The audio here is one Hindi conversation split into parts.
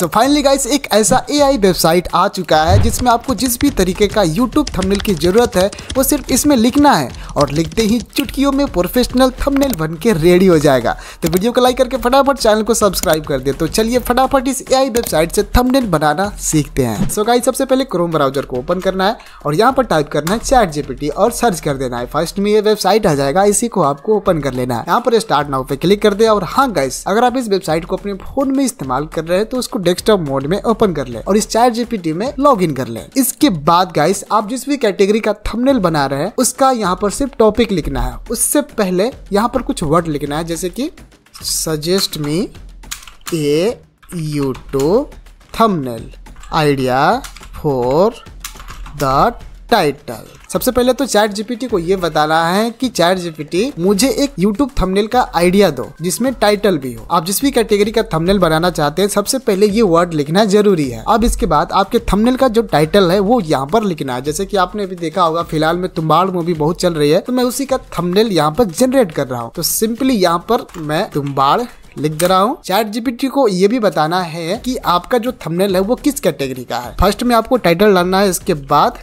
सो फाइनली गाइस एक ऐसा एआई वेबसाइट आ चुका है जिसमें आपको जिस भी तरीके का यूट्यूब थंबनेल की ज़रूरत है वो सिर्फ इसमें लिखना है और लिखते ही चुटकियों में प्रोफेशनल थंबनेल बन के रेडी हो जाएगा तो वीडियो को लाइक करके फटाफट चैनल को सब्सक्राइब कर दे तो चलिए फटाफट इस ए वेबसाइट से थमनेल बनाना सीखते हैं सो so गाइस सबसे पहले क्रोम ब्राउजर को ओपन करना है और यहाँ पर टाइप करना है चैट जीपीटी और सर्च कर देना है फर्स्ट में ये वेबसाइट आ जाएगा इसी को आपको ओपन कर लेना है यहाँ पर स्टार्ट नाउ पे क्लिक कर दे और हाँ गाइस अगर आप इस वेबसाइट को अपने फोन में इस्तेमाल कर रहे हैं तो उसको डेस्कटॉप मोड में ओपन कर ले और इस चैट जीपीटी में लॉग कर ले इसके बाद गाइस आप जिस भी कैटेगरी का थंबनेल बना रहे हैं उसका यहाँ पर सिर्फ टॉपिक लिखना है उससे पहले यहाँ पर कुछ वर्ड लिखना है जैसे कि suggest me a YouTube thumbnail idea for the title सबसे पहले तो चैट जीपीटी को ये बता रहा है कि चैट जीपीटी मुझे एक यूट्यूब थंबनेल का आइडिया दो जिसमें टाइटल भी हो आप जिस भी कैटेगरी का थंबनेल बनाना चाहते हैं सबसे पहले ये वर्ड लिखना जरूरी है अब इसके बाद आपके थंबनेल का जो टाइटल है वो यहाँ पर लिखना है जैसे कि आपने अभी देखा होगा फिलहाल में तुम्बाड़ मूवी बहुत चल रही है तो मैं उसी का थंबनेल यहाँ पर जनरेट कर रहा हूँ तो सिंपली यहाँ पर मैं तुम्बाड़ लिख दे रहा हूँ चैट जीपीटी को ये भी बताना है कि आपका जो थंबनेल है वो किस कैटेगरी का है फर्स्ट में आपको टाइटल डालना है इसके बाद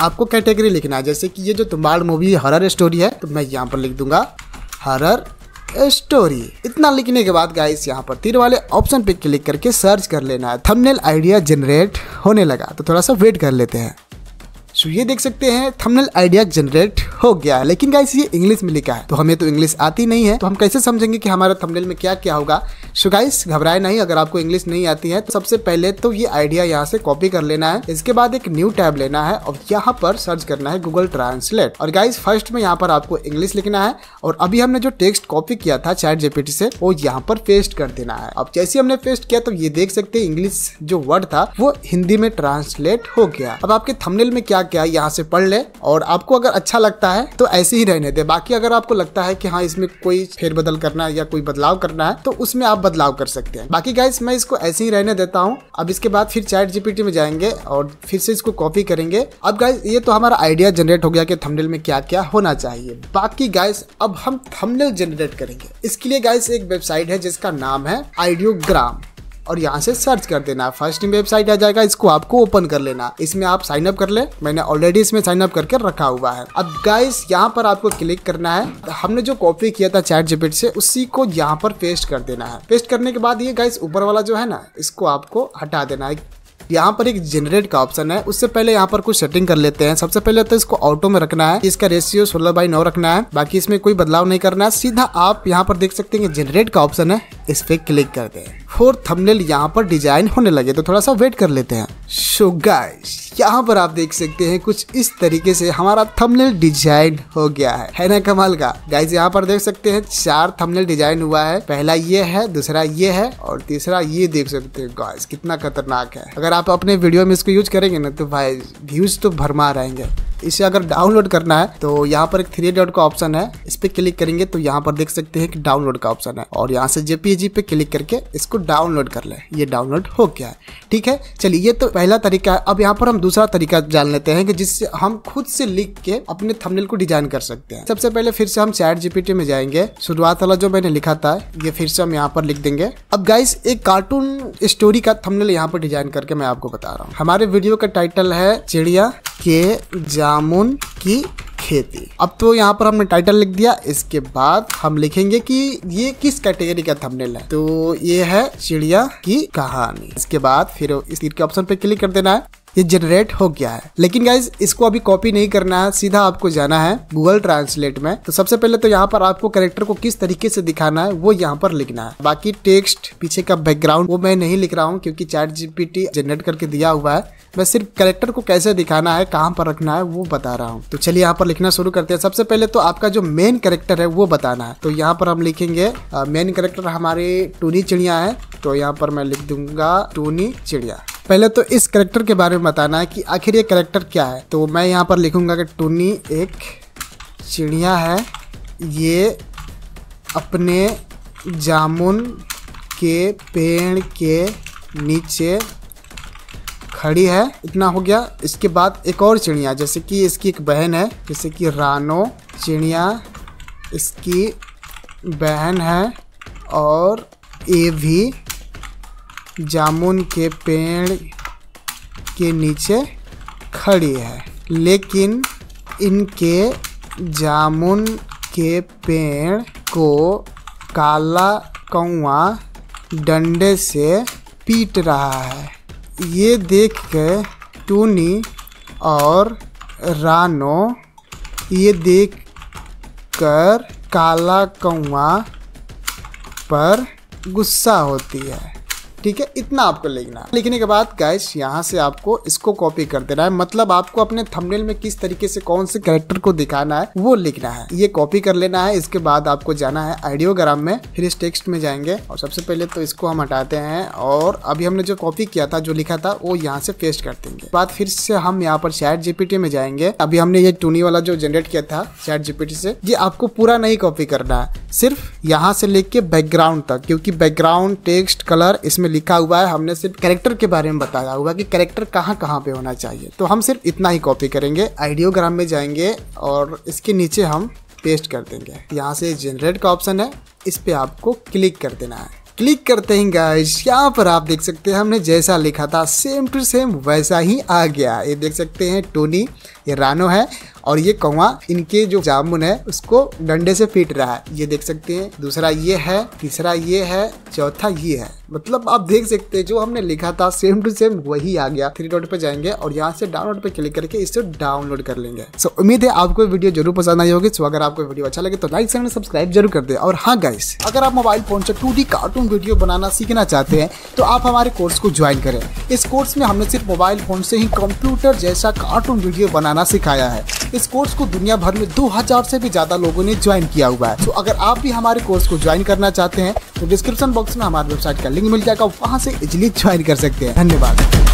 आपको कैटेगरी लिखना है जैसे कि ये जो तुम्बार मूवी हरर स्टोरी है तो मैं यहाँ पर लिख दूंगा हरर स्टोरी इतना लिखने के बाद गाइस यहाँ पर तीर वाले ऑप्शन पे क्लिक करके सर्च कर लेना है थंबनेल आइडिया जनरेट होने लगा तो थोड़ा सा वेट कर लेते हैं सो ये देख सकते हैं थंबनेल आइडिया जनरेट हो गया है लेकिन गाइस ये इंग्लिश में लिखा है तो हमें तो इंग्लिश आती नहीं है तो हम कैसे समझेंगे कि हमारा थंबनेल में क्या क्या होगा सो गाइस घबराए नहीं अगर आपको इंग्लिश नहीं आती है तो सबसे पहले तो ये आइडिया यहाँ से कॉपी कर लेना है इसके बाद एक न्यू टैब लेना है और यहाँ पर सर्च करना है गूगल ट्रांसलेट और गाइस फर्स्ट में यहाँ पर आपको इंग्लिश लिखना है और अभी हमने जो टेक्स्ट कॉपी किया था चैट जेपीटी से वो यहाँ पर पेस्ट कर देना है अब जैसे हमने पेस्ट किया तो ये देख सकते हैं इंग्लिश जो वर्ड था वो हिंदी में ट्रांसलेट हो गया अब आपके थमनेल में क्या क्या क्या यहाँ से पढ़ लें और आपको अगर अच्छा लगता है तो ऐसे ही रहने दें बाकी अगर आपको लगता है कि हाँ इसमें कोई फेरबदल करना है या कोई बदलाव करना है तो उसमें आप बदलाव कर सकते हैं बाकी गाइस मैं इसको ऐसे ही रहने देता हूँ अब इसके बाद फिर चैट जीपीटी में जाएंगे और फिर से इसको कॉपी करेंगे अब गाइस ये तो हमारा आइडिया जनरेट हो गया कि थमनेल में क्या क्या होना चाहिए बाकी गाइस अब हम थमनेल जनरेट करेंगे इसके लिए गाइस एक वेबसाइट है जिसका नाम है आइडियोग्राम और यहाँ से सर्च कर देना फर्स्ट वेबसाइट आ जाएगा इसको आपको ओपन कर लेना इसमें आप साइन अप कर ले मैंने ऑलरेडी इसमें साइन अप करके रखा हुआ है अब गाइस यहाँ पर आपको क्लिक करना है हमने जो कॉपी किया था चैट जीपीट से उसी को यहाँ पर पेस्ट कर देना है पेस्ट करने के बाद ये गाइस ऊपर वाला जो है ना इसको आपको हटा देना है यहाँ पर एक जनरेट का ऑप्शन है उससे पहले यहाँ पर कुछ सेटिंग कर लेते हैं सबसे पहले तो इसको ऑटो में रखना है इसका रेशियो सोलह बाई नौ रखना है बाकी इसमें कोई बदलाव नहीं करना है सीधा आप यहाँ पर देख सकते हैं जनरेट का ऑप्शन है इस पे क्लिक करते हैं फोर थंबनेल यहाँ पर डिजाइन होने लगे तो थोड़ा सा वेट कर लेते हैं सो गाइस यहाँ पर आप देख सकते हैं कुछ इस तरीके से हमारा थंबनेल डिजाइन हो गया है है ना कमाल का गाइस यहाँ पर देख सकते हैं चार थंबनेल डिजाइन हुआ है पहला ये है दूसरा ये है और तीसरा ये देख सकते हैं गाइस कितना खतरनाक है अगर आप अपने वीडियो में इसको यूज करेंगे ना तो भाई व्यूज तो भरमा रहेंगे इसे अगर डाउनलोड करना है तो यहाँ पर एक थ्री डॉट का ऑप्शन है इस पर क्लिक करेंगे तो यहाँ पर देख सकते हैं कि डाउनलोड का ऑप्शन है और यहाँ से जेपीजी पे क्लिक करके इसको डाउनलोड कर ले ये डाउनलोड हो गया है ठीक है चलिए ये तो पहला तरीका है अब यहाँ पर हम दूसरा तरीका जान लेते हैं कि जिससे हम खुद से लिख के अपने थमनेल को डिजाइन कर सकते हैं सबसे पहले फिर से हम चैट जीपीटी में जाएंगे शुरुआत वाला जो मैंने लिखा था ये फिर से हम यहाँ पर लिख देंगे अब गाइस एक कार्टून स्टोरी का थमनेल यहाँ पर डिजाइन करके मैं आपको बता रहा हूँ हमारे वीडियो का टाइटल है चिड़िया के जामुन की खेती अब तो यहाँ पर हमने टाइटल लिख दिया इसके बाद हम लिखेंगे कि ये किस कैटेगरी का थंबनेल है तो ये है चिड़िया की कहानी इसके बाद फिर इस तीर के ऑप्शन पे क्लिक कर देना है ये जनरेट हो गया है लेकिन गाइज इसको अभी कॉपी नहीं करना है सीधा आपको जाना है गूगल ट्रांसलेट में तो सबसे पहले तो यहाँ पर आपको करेक्टर को किस तरीके से दिखाना है वो यहाँ पर लिखना है बाकी टेक्स्ट पीछे का बैकग्राउंड वो मैं नहीं लिख रहा हूँ क्योंकि चैट जीपीटी जनरेट करके दिया हुआ है मैं सिर्फ करेक्टर को कैसे दिखाना है कहाँ पर रखना है वो बता रहा हूँ तो चलिए यहाँ पर लिखना शुरू करते हैं सबसे पहले तो आपका जो मेन करेक्टर है वो बताना है तो यहाँ पर हम लिखेंगे मेन करेक्टर हमारे टूनी चिड़िया है तो यहाँ पर मैं लिख दूंगा टूनी चिड़िया पहले तो इस करेक्टर के बारे में बताना है कि आखिर ये करेक्टर क्या है तो मैं यहाँ पर लिखूँगा कि टूनी एक चिड़िया है ये अपने जामुन के पेड़ के नीचे खड़ी है इतना हो गया इसके बाद एक और चिड़िया जैसे कि इसकी एक बहन है जैसे कि रानो चिड़िया इसकी बहन है और ये भी जामुन के पेड़ के नीचे खड़ी है लेकिन इनके जामुन के पेड़ को काला कौआ डंडे से पीट रहा है ये देख के टूनी और रानो ये देख कर काला कौआ पर गुस्सा होती है ठीक है इतना आपको लिखना है लिखने के बाद गैस यहाँ से आपको इसको कॉपी कर देना है मतलब आपको अपने थंबनेल में किस तरीके से कौन से कैरेक्टर को दिखाना है वो लिखना है ये कॉपी कर लेना है इसके बाद आपको जाना है आइडियोग्राम में फिर इस टेक्स्ट में जाएंगे और सबसे पहले तो इसको हम हटाते हैं और अभी हमने जो कॉपी किया था जो लिखा था वो यहाँ से पेस्ट कर देंगे बाद फिर से हम यहाँ पर चैट जीपीटी में जाएंगे अभी हमने ये टूनी वाला जो जनरेट किया था चैट जीपीटी से ये आपको पूरा नहीं कॉपी करना है सिर्फ यहाँ से लेके बैकग्राउंड तक क्योंकि बैकग्राउंड टेक्स्ट कलर इसमें लिखा हुआ है हमने सिर्फ कैरेक्टर के बारे में बताया हुआ कि कैरेक्टर कहाँ कहाँ पे होना चाहिए तो हम सिर्फ इतना ही कॉपी करेंगे आइडियोग्राम में जाएंगे और इसके नीचे हम पेस्ट कर देंगे यहाँ से जनरेट का ऑप्शन है इस पर आपको क्लिक कर देना है क्लिक करते ही गाइस यहाँ पर आप देख सकते हैं हमने जैसा लिखा था सेम टू सेम वैसा ही आ गया ये देख सकते हैं टोनी ये रानो है और ये कौवा इनके जो जामुन है उसको डंडे से पीट रहा है ये देख सकते हैं दूसरा ये है तीसरा ये है चौथा ये है मतलब आप देख सकते हैं जो हमने लिखा था सेम टू सेम वही आ गया थ्री डॉट पे जाएंगे और यहाँ से डाउनलोड पे क्लिक करके इसे डाउनलोड कर लेंगे सो उम्मीद है आपको वीडियो जरूर पसंद आई होगी सो अगर आपको वीडियो अच्छा लगे तो लाइक चैनल सब्सक्राइब जरूर कर दे और हाँ गाइस अगर आप मोबाइल फोन से टू कार्टून वीडियो बनाना सीखना चाहते हैं तो आप हमारे कोर्स को ज्वाइन करें इस कोर्स में हमने सिर्फ मोबाइल फोन से ही कंप्यूटर जैसा कार्टून वीडियो बनाना सिखाया है इस कोर्स को दुनिया भर में दो से भी ज्यादा लोगों ने ज्वाइन किया हुआ है तो अगर आप भी हमारे कोर्स को ज्वाइन करना चाहते हैं तो डिस्क्रिप्शन बॉक्स में हमारे वेबसाइट का लिंक मिल जाएगा वहाँ से इजिली ज्वाइन कर सकते हैं धन्यवाद